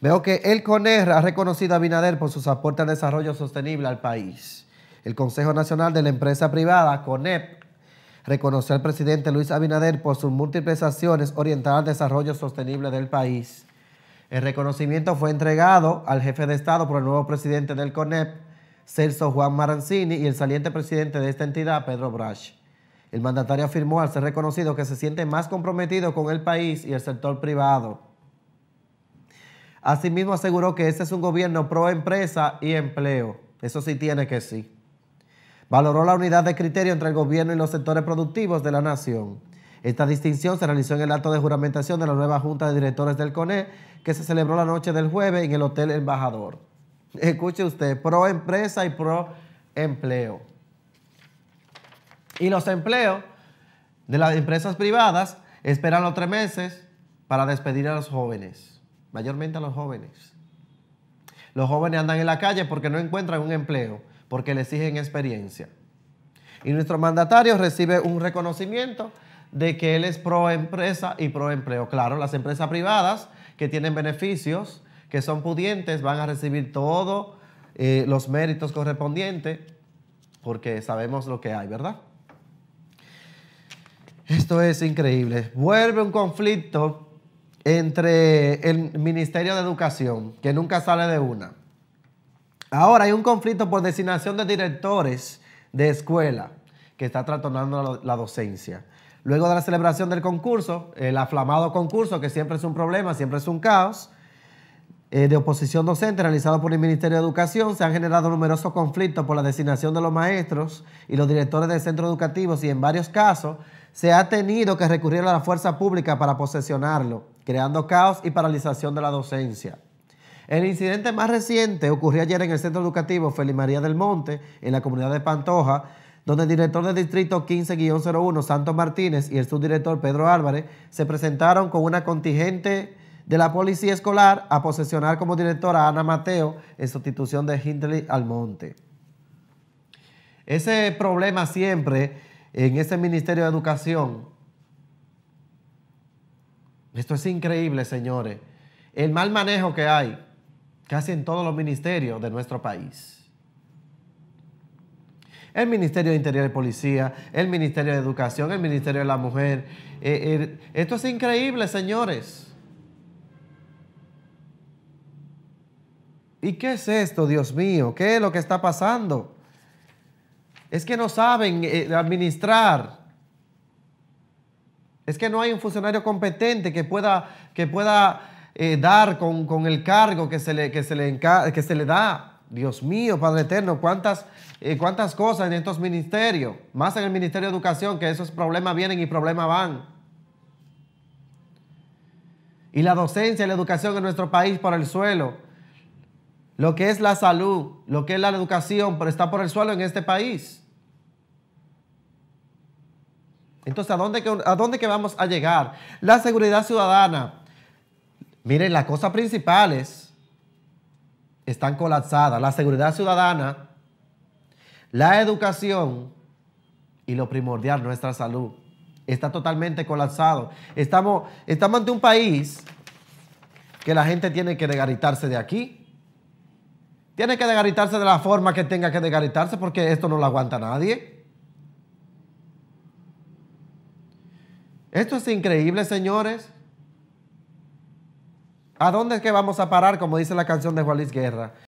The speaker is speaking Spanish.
Veo que el CONER ha reconocido a Abinader por sus aportes al desarrollo sostenible al país. El Consejo Nacional de la Empresa Privada, CONEP, reconoció al presidente Luis Abinader por sus múltiples acciones orientadas al desarrollo sostenible del país. El reconocimiento fue entregado al jefe de Estado por el nuevo presidente del CONEP, Celso Juan Marancini, y el saliente presidente de esta entidad, Pedro Brash. El mandatario afirmó al ser reconocido que se siente más comprometido con el país y el sector privado Asimismo aseguró que este es un gobierno pro empresa y empleo. Eso sí tiene que sí. Valoró la unidad de criterio entre el gobierno y los sectores productivos de la nación. Esta distinción se realizó en el acto de juramentación de la nueva Junta de Directores del CONE, que se celebró la noche del jueves en el Hotel Embajador. Escuche usted, pro empresa y pro empleo. Y los empleos de las empresas privadas esperan los tres meses para despedir a los jóvenes mayormente a los jóvenes. Los jóvenes andan en la calle porque no encuentran un empleo, porque les exigen experiencia. Y nuestro mandatario recibe un reconocimiento de que él es pro empresa y pro empleo. Claro, las empresas privadas que tienen beneficios, que son pudientes, van a recibir todos eh, los méritos correspondientes, porque sabemos lo que hay, ¿verdad? Esto es increíble. Vuelve un conflicto entre el Ministerio de Educación, que nunca sale de una. Ahora hay un conflicto por designación de directores de escuela que está trastornando la docencia. Luego de la celebración del concurso, el aflamado concurso, que siempre es un problema, siempre es un caos, eh, de oposición docente realizado por el Ministerio de Educación, se han generado numerosos conflictos por la designación de los maestros y los directores de centros educativos y en varios casos se ha tenido que recurrir a la fuerza pública para posesionarlo creando caos y paralización de la docencia. El incidente más reciente ocurrió ayer en el Centro Educativo Feli María del Monte, en la comunidad de Pantoja, donde el director del Distrito 15-01, Santos Martínez, y el subdirector Pedro Álvarez se presentaron con una contingente de la policía escolar a posesionar como directora a Ana Mateo en sustitución de Hindley Almonte. Ese problema siempre en ese Ministerio de Educación esto es increíble, señores. El mal manejo que hay casi en todos los ministerios de nuestro país. El Ministerio de Interior y Policía, el Ministerio de Educación, el Ministerio de la Mujer. Eh, esto es increíble, señores. ¿Y qué es esto, Dios mío? ¿Qué es lo que está pasando? Es que no saben eh, administrar es que no hay un funcionario competente que pueda, que pueda eh, dar con, el cargo que se, le, se le que se le da. Dios mío, Padre Eterno, cuántas, eh, cuántas cosas en estos ministerios, más en el Ministerio de Educación, que esos problemas vienen y problemas van. Y la docencia y la educación en nuestro país por el suelo. Lo que es la salud, lo que es la educación, pero está por el suelo en este país. Entonces, ¿a dónde, ¿a dónde que vamos a llegar? La seguridad ciudadana. Miren, las cosas principales están colapsadas. La seguridad ciudadana, la educación y lo primordial, nuestra salud. Está totalmente colapsado. Estamos, estamos ante un país que la gente tiene que degaritarse de aquí. Tiene que degaritarse de la forma que tenga que degaritarse, porque esto no lo aguanta nadie. Esto es increíble, señores. ¿A dónde es que vamos a parar, como dice la canción de Juan Luis Guerra?